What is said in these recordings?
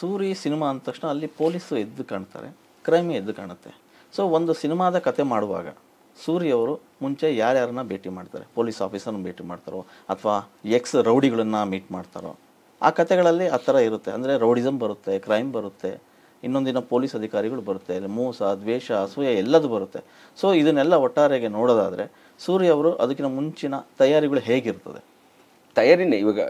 Suri cinema ಅಂದ ತಕ್ಷಣ ಅಲ್ಲಿ ಪೊಲೀಸು ಎದ್ದು ಕಾಣ್ತಾರೆ ಕ್ರೈಮಿ ಎದ್ದು ಕಾಣುತ್ತೆ ಸೊ ಒಂದು ಸಿನಿಮಾದ ಕತೆ ಮಾಡುವಾಗ ಸೂರ್ಯವರು ಮುಂಚೆ ಯಾರ್ಯಾರನ್ನ ಭೇಟಿ ಮಾಡ್ತಾರೆ ಪೊಲೀಸ್ ಆಫೀಸರ್ನ ಭೇಟಿ ಮಾಡ್ತಾರೋ ಅಥವಾ ಎಕ್ಸ್ ರೌಡಿಗಳನ್ನು ಮೀಟ್ ಮಾಡ್ತಾರೋ ಆ ಕತೆಗಳಲ್ಲಿ ಆ ಥರ ಇರುತ್ತೆ ಅಂದರೆ ರೌಡಿಸಮ್ ಬರುತ್ತೆ ಕ್ರೈಮ್ ಬರುತ್ತೆ ಇನ್ನೊಂದಿನ ಪೊಲೀಸ್ ಅಧಿಕಾರಿಗಳು ಬರುತ್ತೆ ಮೋಸ ದ್ವೇಷ ಅಸೂಯೆ ಎಲ್ಲದು ಬರುತ್ತೆ ಸೊ ಇದನ್ನೆಲ್ಲ ಒಟ್ಟಾರೆಗೆ ನೋಡೋದಾದರೆ ಸೂರ್ಯ ಅವರು ಅದಕ್ಕಿಂತ ಮುಂಚಿನ ತಯಾರಿಗಳು ಹೇಗಿರ್ತದೆ ತಯಾರಿನೇ ಇವಾಗ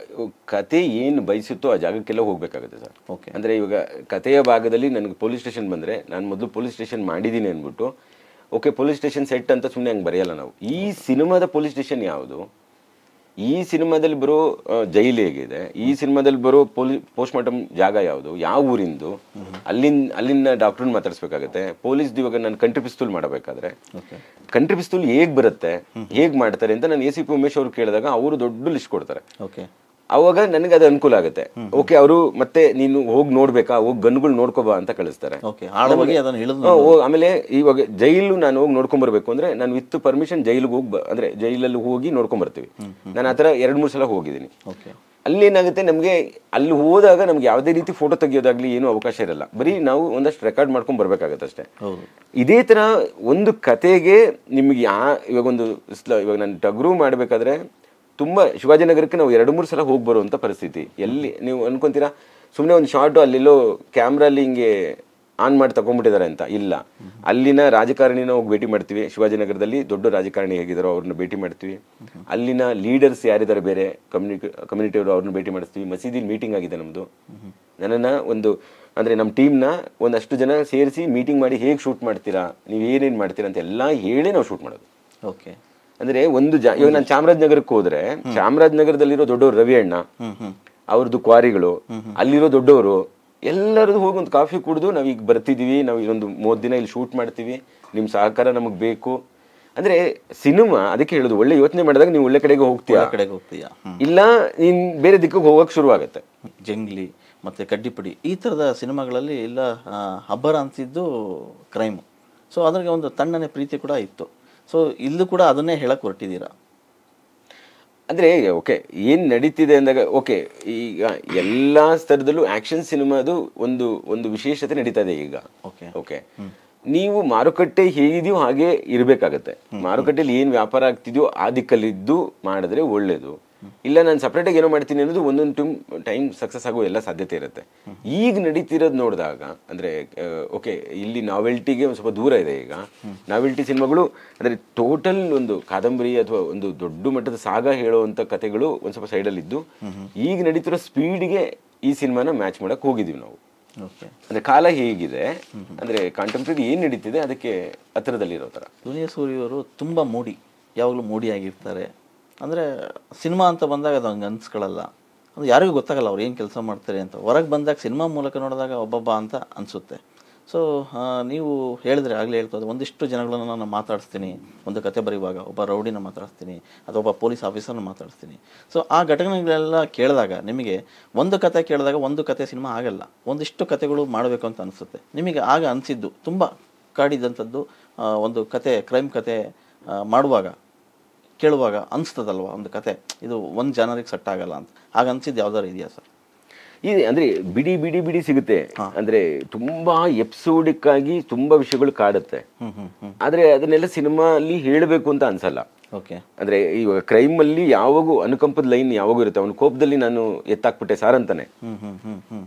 ಕತೆ ಏನು ಬಯಸುತ್ತೋ ಆ ಜಾಗಕ್ಕೆಲ್ಲ ಹೋಗಬೇಕಾಗುತ್ತೆ ಸರ್ ಓಕೆ ಅಂದರೆ ಇವಾಗ ಕತೆಯ ಭಾಗದಲ್ಲಿ ನನಗೆ ಪೊಲೀಸ್ ಸ್ಟೇಷನ್ ಬಂದರೆ ನಾನು ಮೊದಲು ಪೊಲೀಸ್ ಸ್ಟೇಷನ್ ಮಾಡಿದ್ದೀನಿ ಅಂದ್ಬಿಟ್ಟು ಓಕೆ ಪೊಲೀಸ್ ಸ್ಟೇಷನ್ ಸೆಟ್ ಅಂತ ಸುಮ್ಮನೆ ಹಂಗೆ ಬರೆಯಲ್ಲ ನಾವು ಈ ಸಿನಿಮಾದ ಪೊಲೀಸ್ ಸ್ಟೇಷನ್ ಯಾವುದು ಈ ಸಿನಿಮಾದಲ್ಲಿ ಬರೋ ಜೈಲ್ ಹೇಗಿದೆ ಈ ಸಿನಿಮಾದಲ್ಲಿ ಬರೋ ಪೋಲಿ ಪೋಸ್ಟ್ ಮಾರ್ಟಮ್ ಜಾಗ ಯಾವುದು ಯಾವ ಊರಿಂದು ಅಲ್ಲಿನ ಅಲ್ಲಿನ ಡಾಕ್ಟರ್ ಮಾತಾಡಿಸ್ಬೇಕಾಗತ್ತೆ ಪೊಲೀಸ್ ಇವಾಗ ನಾನು ಕಂಟ್ರಿ ಪಿಸ್ತೂಲ್ ಮಾಡಬೇಕಾದ್ರೆ ಕಂಟ್ರಿ ಪಿಸ್ತೂಲ್ ಹೇಗ್ ಬರುತ್ತೆ ಹೇಗ್ ಮಾಡ್ತಾರೆ ಅಂತ ನಾನು ಎ ಸಿ ಪಿ ಉಮೇಶ್ ಅವ್ರು ಕೇಳಿದಾಗ ಅವರು ದೊಡ್ಡ ಲಿಸ್ಟ್ ಕೊಡ್ತಾರೆ ಅವಾಗ ನನಗೆ ಅದು ಅನುಕೂಲ ಆಗುತ್ತೆ ಓಕೆ ಅವರು ಮತ್ತೆ ನೀನು ಹೋಗಿ ನೋಡ್ಬೇಕಾ ಹೋಗಿ ಗನ್ಗಳು ನೋಡ್ಕೋಬಾ ಅಂತ ಕಳಿಸ್ತಾರೆ ಆಮೇಲೆ ಇವಾಗ ಜೈಲು ನಾನು ಹೋಗಿ ಬರ್ಬೇಕು ಅಂದ್ರೆ ನಾನು ವಿತ್ ಪರ್ಮಿಷನ್ ಜೈಲಿಗೆ ಹೋಗಿ ಅಂದ್ರೆ ಜೈಲಲ್ಲಿ ಹೋಗಿ ನೋಡ್ಕೊಂಡ್ ಬರ್ತೀವಿ ನಾನು ಆತರ ಎರಡ್ ಮೂರು ಸಲ ಹೋಗಿದ್ದೀನಿ ಅಲ್ಲಿ ಏನಾಗುತ್ತೆ ನಮಗೆ ಅಲ್ಲಿ ಹೋದಾಗ ನಮ್ಗೆ ಯಾವುದೇ ರೀತಿ ಫೋಟೋ ತೆಗಿಯೋದಾಗ್ಲಿ ಏನು ಅವಕಾಶ ಇರಲ್ಲ ಬರೀ ನಾವು ಒಂದಷ್ಟು ರೆಕಾರ್ಡ್ ಮಾಡ್ಕೊಂಡು ಬರ್ಬೇಕಾಗತ್ತೆ ಅಷ್ಟೇ ಇದೇ ತರ ಒಂದು ಕತೆಗೆ ನಿಮ್ಗೆ ಯಾ ಇವಾಗ ಒಂದು ಇವಾಗ ನಾನು ಟಗ್ರು ಮಾಡ್ಬೇಕಾದ್ರೆ ತುಂಬ ಶಿವಾಜಿನಗರಕ್ಕೆ ನಾವು ಎರಡು ಮೂರು ಸಲ ಹೋಗಿ ಬರುವಂಥ ಪರಿಸ್ಥಿತಿ ಎಲ್ಲಿ ನೀವು ಅನ್ಕೊಂತೀರಾ ಸುಮ್ಮನೆ ಒಂದು ಶಾರ್ಟು ಅಲ್ಲೆಲ್ಲೋ ಕ್ಯಾಮ್ರಲ್ಲಿ ಹಿಂಗೆ ಆನ್ ಮಾಡಿ ತಗೊಂಡ್ಬಿಟ್ಟಿದ್ದಾರೆ ಅಂತ ಇಲ್ಲ ಅಲ್ಲಿನ ರಾಜಕಾರಣಿನ ಹೋಗಿ ಭೇಟಿ ಮಾಡ್ತೀವಿ ಶಿವಾಜಿನಗರದಲ್ಲಿ ದೊಡ್ಡ ರಾಜಕಾರಣಿ ಹೇಗಿದ್ದಾರೆ ಅವ್ರನ್ನ ಭೇಟಿ ಮಾಡ್ತೀವಿ ಅಲ್ಲಿನ ಲೀಡರ್ಸ್ ಯಾರಿದ್ದಾರೆ ಬೇರೆ ಕಮ್ಯುನಿಟಿ ಕಮ್ಯುನಿಟಿಯವರು ಅವ್ರನ್ನ ಭೇಟಿ ಮಾಡಿಸ್ತೀವಿ ಮಸೀದಿ ಮೀಟಿಂಗ್ ಆಗಿದೆ ನಮ್ಮದು ನನ್ನನ್ನು ಒಂದು ಅಂದರೆ ನಮ್ಮ ಟೀಮ್ನ ಒಂದಷ್ಟು ಜನ ಸೇರಿಸಿ ಮೀಟಿಂಗ್ ಮಾಡಿ ಹೇಗೆ ಶೂಟ್ ಮಾಡ್ತೀರಾ ನೀವು ಏನೇನು ಮಾಡ್ತೀರಾ ಅಂತ ಎಲ್ಲ ಹೇಳಿ ನಾವು ಶೂಟ್ ಮಾಡೋದು ಓಕೆ ಅಂದ್ರೆ ಒಂದು ಇವಾಗ ನಾನು ಚಾಮರಾಜನಗರಕ್ಕೆ ಹೋದ್ರೆ ಚಾಮರಾಜನಗರದಲ್ಲಿರೋ ದೊಡ್ಡವರು ರವಿ ಅಣ್ಣ ಅವ್ರದ್ದು ಕ್ವಾರಿಗಳು ಅಲ್ಲಿರೋ ದೊಡ್ಡವರು ಎಲ್ಲರದ್ದು ಹೋಗಿ ಒಂದು ಕಾಫಿ ಕುಡಿದು ನಾವು ಈಗ ಬರ್ತಿದೀವಿ ನಾವು ಇದೊಂದು ಮೂವತ್ತು ದಿನ ಇಲ್ಲಿ ಶೂಟ್ ಮಾಡ್ತೀವಿ ನಿಮ್ಮ ಸಹಕಾರ ನಮಗೆ ಬೇಕು ಅಂದ್ರೆ ಸಿನಿಮಾ ಅದಕ್ಕೆ ಹೇಳುದು ಒಳ್ಳೆ ಯೋಚನೆ ಮಾಡಿದಾಗ ನೀವು ಒಳ್ಳೆ ಕಡೆಗೆ ಹೋಗ್ತೀಯ ಕಡೆಗೆ ಹೋಗ್ತೀಯಾ ಇಲ್ಲ ನೀನ್ ಬೇರೆ ದಿಕ್ಕಿಗೆ ಶುರು ಆಗುತ್ತೆ ಜಂಗ್ಲಿ ಮತ್ತೆ ಕಡ್ಡಿಪಡಿ ಈ ತರದ ಸಿನಿಮಾಗಳಲ್ಲಿ ಎಲ್ಲ ಹಬ್ಬರ ಅಂತಿದ್ದು ಕ್ರೈಮ್ ಸೊ ಅದ್ರಿಗೆ ಒಂದು ತಣ್ಣನೆ ಪ್ರೀತಿ ಕೂಡ ಇತ್ತು ಸೊ ಇಲ್ಲೂ ಕೂಡ ಅದನ್ನೇ ಹೇಳಕ್ಕೆ ಹೊರಟಿದ್ದೀರಾ ಅಂದರೆ ಓಕೆ ಏನು ನಡೀತಿದೆ ಅಂದಾಗ ಓಕೆ ಈಗ ಎಲ್ಲ ಸ್ತರದಲ್ಲೂ ಆ್ಯಕ್ಷನ್ ಸಿನಿಮಾದು ಒಂದು ಒಂದು ವಿಶೇಷತೆ ನಡೀತಾ ಇದೆ ಈಗ ಓಕೆ ಓಕೆ ನೀವು ಮಾರುಕಟ್ಟೆ ಹೇಗಿದೆಯೋ ಹಾಗೆ ಇರಬೇಕಾಗತ್ತೆ ಮಾರುಕಟ್ಟೆಯಲ್ಲಿ ಏನು ವ್ಯಾಪಾರ ಆಗ್ತಿದೆಯೋ ಆ ದಿಕ್ಕಲ್ಲಿದ್ದು ಮಾಡಿದ್ರೆ ಒಳ್ಳೆಯದು ಇಲ್ಲ ನಾನು ಸಪ್ರೇಟಾಗಿ ಏನೋ ಮಾಡ್ತೀನಿ ಅನ್ನೋದು ಒಂದೊಂದು ಟೈಮ್ ಟೈಮ್ ಸಕ್ಸಸ್ ಆಗೋ ಎಲ್ಲ ಸಾಧ್ಯತೆ ಇರುತ್ತೆ ಈಗ ನಡೀತಿರೋದು ನೋಡಿದಾಗ ಅಂದರೆ ಓಕೆ ಇಲ್ಲಿ ನಾವೆಲ್ಟಿಗೆ ಒಂದು ಸ್ವಲ್ಪ ದೂರ ಇದೆ ಈಗ ನಾವೆಲ್ಟಿ ಸಿನಿಮಾಗಳು ಅಂದರೆ ಟೋಟಲ್ ಒಂದು ಕಾದಂಬರಿ ಅಥವಾ ಒಂದು ದೊಡ್ಡ ಮಟ್ಟದ ಸಾಗ ಹೇಳುವಂಥ ಕಥೆಗಳು ಒಂದು ಸ್ವಲ್ಪ ಸೈಡಲ್ಲಿದ್ದು ಈಗ ನಡೀತಿರೋ ಸ್ಪೀಡ್ಗೆ ಈ ಸಿನಿಮಾನ ಮ್ಯಾಚ್ ಮಾಡೋಕ್ಕೆ ಹೋಗಿದ್ದೀವಿ ನಾವು ಅಂದ್ರೆ ಕಾಲ ಹೇಗಿದೆ ಅಂದ್ರೆ ಕಾಂಟೆಂಪ್ರರಿ ಏನ್ ನಡೀತಿದೆ ಅದಕ್ಕೆ ಹತ್ತಿರದಲ್ಲಿರೋ ತರ ದುನಿಯಾ ಸೂರಿ ತುಂಬಾ ಮೂಡಿ ಯಾವಾಗಲೂ ಮೂಡಿ ಆಗಿರ್ತಾರೆ ಅಂದರೆ ಸಿನಿಮಾ ಅಂತ ಬಂದಾಗ ಅದು ಹಂಗೆ ಅನ್ಸ್ಕೊಳ್ಳಲ್ಲ ಅದು ಯಾರಿಗೂ ಗೊತ್ತಾಗಲ್ಲ ಅವ್ರು ಏನು ಕೆಲಸ ಮಾಡ್ತಾರೆ ಅಂತ ಹೊರಗೆ ಬಂದಾಗ ಸಿನಿಮಾ ಮೂಲಕ ನೋಡಿದಾಗ ಒಬ್ಬೊಬ್ಬ ಅಂತ ಅನಿಸುತ್ತೆ ಸೊ ನೀವು ಹೇಳಿದ್ರೆ ಆಗಲೇ ಹೇಳ್ತದೆ ಒಂದಿಷ್ಟು ಜನಗಳನ್ನು ನಾನು ಮಾತಾಡಿಸ್ತೀನಿ ಒಂದು ಕತೆ ಬರೆಯುವಾಗ ಒಬ್ಬ ರೌಡಿನ ಮಾತಾಡಿಸ್ತೀನಿ ಅಥವಾ ಒಬ್ಬ ಪೊಲೀಸ್ ಆಫೀಸರ್ನ ಮಾತಾಡಿಸ್ತೀನಿ ಸೊ ಆ ಘಟನೆಗಳೆಲ್ಲ ಕೇಳಿದಾಗ ನಿಮಗೆ ಒಂದು ಕತೆ ಕೇಳಿದಾಗ ಒಂದು ಕತೆ ಸಿನಿಮಾ ಆಗಲ್ಲ ಒಂದಿಷ್ಟು ಕತೆಗಳು ಮಾಡಬೇಕು ಅಂತ ಅನಿಸುತ್ತೆ ನಿಮಗೆ ಆಗ ಅನಿಸಿದ್ದು ತುಂಬ ಕಾಡಿದಂಥದ್ದು ಒಂದು ಕತೆ ಕ್ರೈಮ್ ಕತೆ ಮಾಡುವಾಗ ಕೇಳುವಾಗ ಅನಿಸ್ತದಲ್ವ ಒಂದು ಕತೆ ಇದು ಒಂದು ಜನರಿಗೆ ಸೆಟ್ ಆಗಲ್ಲ ಅಂತ ಹಾಗ ಅನಿಸಿದ್ದು ಯಾವ್ದಾರು ಇದೆಯಾ ಸರ್ ಈ ಅಂದರೆ ಬಿಡಿ ಬಿಡಿ ಬಿಡಿ ಸಿಗುತ್ತೆ ಅಂದರೆ ತುಂಬ ಎಪಿಸೋಡಿಕ್ ಆಗಿ ತುಂಬ ವಿಷಯಗಳು ಕಾಡುತ್ತೆ ಆದರೆ ಅದನ್ನೆಲ್ಲ ಸಿನಿಮಾ ಅಲ್ಲಿ ಹೇಳಬೇಕು ಅಂತ ಅನ್ಸಲ್ಲ ಓಕೆ ಅಂದರೆ ಕ್ರೈಮ್ ಅಲ್ಲಿ ಯಾವಾಗೂ ಅನುಕಂಪದ ಲೈನ್ ಯಾವಾಗೂ ಇರುತ್ತೆ ಅವನು ಕೋಪದಲ್ಲಿ ನಾನು ಎತ್ತಾಕ್ಬಿಟ್ಟೆ ಸಾರ್ ಅಂತಾನೆ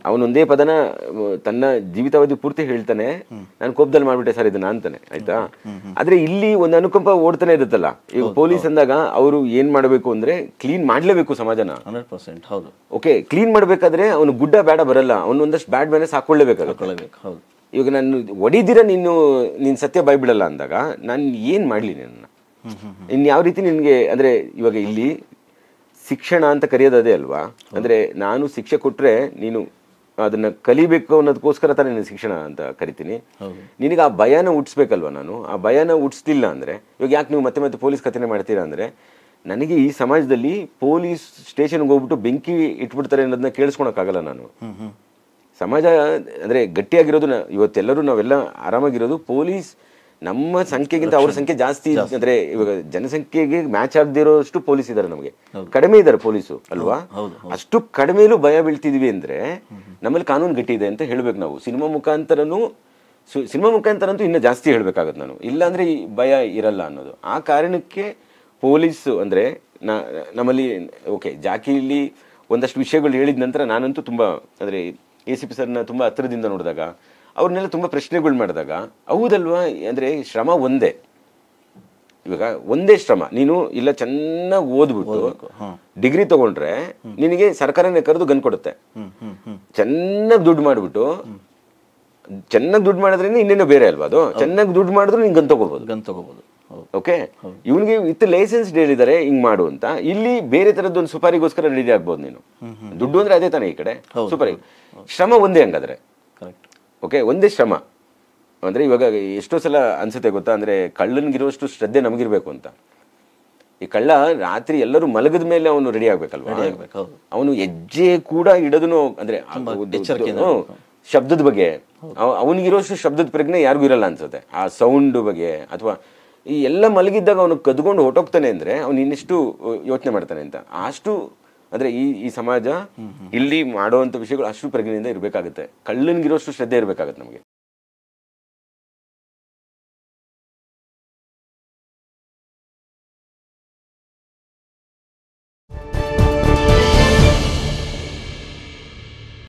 ಅವನೊಂದೇ ಪದನ ತನ್ನ ಜೀವಿತಾವಧಿ ಪೂರ್ತಿ ಹೇಳ್ತಾನೆ ನಾನು ಕೋಪದಲ್ಲಿ ಮಾಡ್ಬಿಟ್ಟೆ ಸರ್ ಇದನ್ನ ಅಂತಾನೆ ಆಯ್ತಾ ಆದ್ರೆ ಇಲ್ಲಿ ಒಂದು ಅನುಕಂಪ ಓಡ್ತಾನೆ ಇರುತ್ತಲ್ಲ ಈಗ ಪೊಲೀಸ್ ಅಂದಾಗ ಅವರು ಏನು ಮಾಡಬೇಕು ಅಂದ್ರೆ ಕ್ಲೀನ್ ಮಾಡ್ಲೇಬೇಕು ಸಮಾಜನ ಹಂಡ್ರೆಡ್ ಪರ್ಸೆಂಟ್ ಹೌದು ಓಕೆ ಕ್ಲೀನ್ ಮಾಡಬೇಕಾದ್ರೆ ಅವನು ಗುಡ್ಡ ಬೇಡ ಬರಲ್ಲ ಅವನು ಒಂದಷ್ಟು ಬ್ಯಾಡ್ ಮೇಲೆ ಹಾಕೊಳ್ಳೇಬೇಕಾಗುತ್ತೆ ಇವಾಗ ನಾನು ಒಡಿದಿರ ನೀನು ನೀನ್ ಸತ್ಯ ಬಾಯ್ಬಿಡಲ್ಲ ಅಂದಾಗ ನಾನು ಏನು ಮಾಡಲಿ ನನ್ನ ಇನ್ ಯಾವ ರೀತಿ ನಿನಗೆ ಅಂದರೆ ಇವಾಗ ಇಲ್ಲಿ ಶಿಕ್ಷಣ ಅಂತ ಕರೆಯೋದದೇ ಅಲ್ವಾ ಅಂದರೆ ನಾನು ಶಿಕ್ಷೆ ಕೊಟ್ಟರೆ ನೀನು ಅದನ್ನು ಕಲಿಬೇಕು ಅನ್ನೋದಕ್ಕೋಸ್ಕರ ತಾನೇ ನಾನು ಶಿಕ್ಷಣ ಅಂತ ಕರಿತೀನಿ ನಿನಗೆ ಆ ಭಯನ ಉಟ್ಸ್ಬೇಕಲ್ವಾ ನಾನು ಆ ಭಯನ ಉಡ್ಸ್ತಿಲ್ಲ ಅಂದರೆ ಇವಾಗ ಯಾಕೆ ನೀವು ಮತ್ತೆ ಮತ್ತೆ ಪೊಲೀಸ್ ಕಥೆನೇ ಮಾಡ್ತೀರಾ ಅಂದರೆ ನನಗೆ ಈ ಸಮಾಜದಲ್ಲಿ ಪೊಲೀಸ್ ಸ್ಟೇಷನ್ಗೆ ಹೋಗ್ಬಿಟ್ಟು ಬೆಂಕಿ ಇಟ್ಬಿಡ್ತಾರೆ ಅನ್ನೋದನ್ನ ಕೇಳಿಸ್ಕೊಳಕ್ಕಾಗಲ್ಲ ನಾನು ಸಮಾಜ ಅಂದರೆ ಗಟ್ಟಿಯಾಗಿರೋದು ಇವತ್ತೆಲ್ಲರೂ ನಾವೆಲ್ಲ ಆರಾಮಾಗಿರೋದು ಪೊಲೀಸ್ ನಮ್ಮ ಸಂಖ್ಯೆಗಿಂತ ಅವ್ರ ಸಂಖ್ಯೆ ಜಾಸ್ತಿ ಅಂದ್ರೆ ಇವಾಗ ಜನಸಂಖ್ಯೆಗೆ ಮ್ಯಾಚ್ ಆಗದಿರೋಷ್ಟು ಪೊಲೀಸ್ ಇದಾರೆ ನಮಗೆ ಕಡಿಮೆ ಇದಾರೆ ಪೊಲೀಸು ಅಲ್ವಾ ಅಷ್ಟು ಕಡಿಮೆಲೂ ಭಯ ಬೀಳ್ತಿದ್ವಿ ಅಂದ್ರೆ ನಮ್ಮಲ್ಲಿ ಕಾನೂನು ಗಟ್ಟಿ ಇದೆ ಅಂತ ಹೇಳ್ಬೇಕು ನಾವು ಸಿನಿಮಾ ಮುಖಾಂತರನೂ ಸಿನಿಮಾ ಅಂತೂ ಇನ್ನೂ ಜಾಸ್ತಿ ಹೇಳ್ಬೇಕಾಗತ್ತೆ ನಾನು ಇಲ್ಲಾಂದ್ರೆ ಈ ಭಯ ಇರಲ್ಲ ಅನ್ನೋದು ಆ ಕಾರಣಕ್ಕೆ ಪೊಲೀಸು ಅಂದ್ರೆ ನಮ್ಮಲ್ಲಿ ಓಕೆ ಜಾಕಿಲಿ ಒಂದಷ್ಟು ವಿಷಯಗಳು ಹೇಳಿದ ನಂತರ ನಾನಂತೂ ತುಂಬಾ ಅಂದ್ರೆ ಎ ಸಿ ಪಿ ಸರ್ನ ತುಂಬಾ ಹತ್ತಿರದಿಂದ ನೋಡಿದಾಗ ಅವ್ರನ್ನೆಲ್ಲ ತುಂಬ ಪ್ರಶ್ನೆಗಳು ಮಾಡಿದಾಗ ಹೌದಲ್ವಾ ಅಂದರೆ ಶ್ರಮ ಒಂದೇ ಇವಾಗ ಒಂದೇ ಶ್ರಮ ನೀನು ಇಲ್ಲ ಚೆನ್ನಾಗಿ ಓದ್ಬಿಟ್ಟು ಡಿಗ್ರಿ ತಗೊಂಡ್ರೆ ನಿನಗೆ ಸರ್ಕಾರನೇ ಕರೆದು ಗನ್ ಕೊಡುತ್ತೆ ಚೆನ್ನಾಗಿ ದುಡ್ಡು ಮಾಡಿಬಿಟ್ಟು ಚೆನ್ನಾಗಿ ದುಡ್ಡು ಮಾಡಿದ್ರೆ ಇನ್ನೇನೋ ಬೇರೆ ಅಲ್ವಾ ಅದು ಚೆನ್ನಾಗಿ ದುಡ್ಡು ಮಾಡಿದ್ರು ನಿಂಗೆ ಗನ್ ತಗೋಬಹುದು ಗನ್ ತಗೋಬಹುದು ಓಕೆ ಇವನಿಗೆ ವಿತ್ ಲೈಸೆನ್ಸ್ ಹೇಳಿದ್ದಾರೆ ಹಿಂಗ್ ಮಾಡು ಅಂತ ಇಲ್ಲಿ ಬೇರೆ ತರದ್ದು ಒಂದು ಸುಪಾರಿಗೋಸ್ಕರ ರೆಡಿ ಆಗ್ಬೋದು ನೀನು ದುಡ್ಡು ಅಂದ್ರೆ ಅದೇ ತಾನೇ ಈ ಕಡೆ ಸುಪಾರಿ ಶ್ರಮ ಒಂದೇ ಹಂಗಾದ್ರೆ ಓಕೆ ಒಂದೇ ಶ್ರಮ ಅಂದರೆ ಇವಾಗ ಎಷ್ಟೋ ಸಲ ಅನಿಸುತ್ತೆ ಗೊತ್ತಾ ಅಂದರೆ ಕಳ್ಳನಿಗಿರೋಷ್ಟು ಶ್ರದ್ಧೆ ನಮಗಿರಬೇಕು ಅಂತ ಈ ಕಳ್ಳ ರಾತ್ರಿ ಎಲ್ಲರೂ ಮಲಗಿದ ಮೇಲೆ ಅವನು ರೆಡಿ ಆಗ್ಬೇಕಲ್ವಾ ಅವನು ಹೆಜ್ಜೆ ಕೂಡ ಇಡೋದನ್ನು ಅಂದರೆ ಶಬ್ದದ ಬಗ್ಗೆ ಅವನಿಗಿರೋಷ್ಟು ಶಬ್ದದ ಪ್ರಜ್ಞೆ ಯಾರಿಗೂ ಇರಲ್ಲ ಅನ್ಸುತ್ತೆ ಆ ಸೌಂಡ್ ಬಗ್ಗೆ ಅಥವಾ ಈ ಎಲ್ಲ ಮಲಗಿದ್ದಾಗ ಅವನು ಕದ್ಕೊಂಡು ಹೊಟ್ಟೋಗ್ತಾನೆ ಅಂದರೆ ಅವನು ಇನ್ನೆಷ್ಟು ಯೋಚನೆ ಮಾಡ್ತಾನೆ ಅಂತ ಅಷ್ಟು ಆದ್ರೆ ಈ ಈ ಸಮಾಜ ಇಲ್ಲಿ ಮಾಡುವಂತ ವಿಷಯಗಳು ಅಷ್ಟು ಪ್ರಜ್ಞೆಯಿಂದ ಇರಬೇಕಾಗುತ್ತೆ ಕಳ್ಳನಿಗಿರೋಷ್ಟು ಶ್ರದ್ಧೆ ಇರಬೇಕಾಗುತ್ತೆ ನಮಗೆ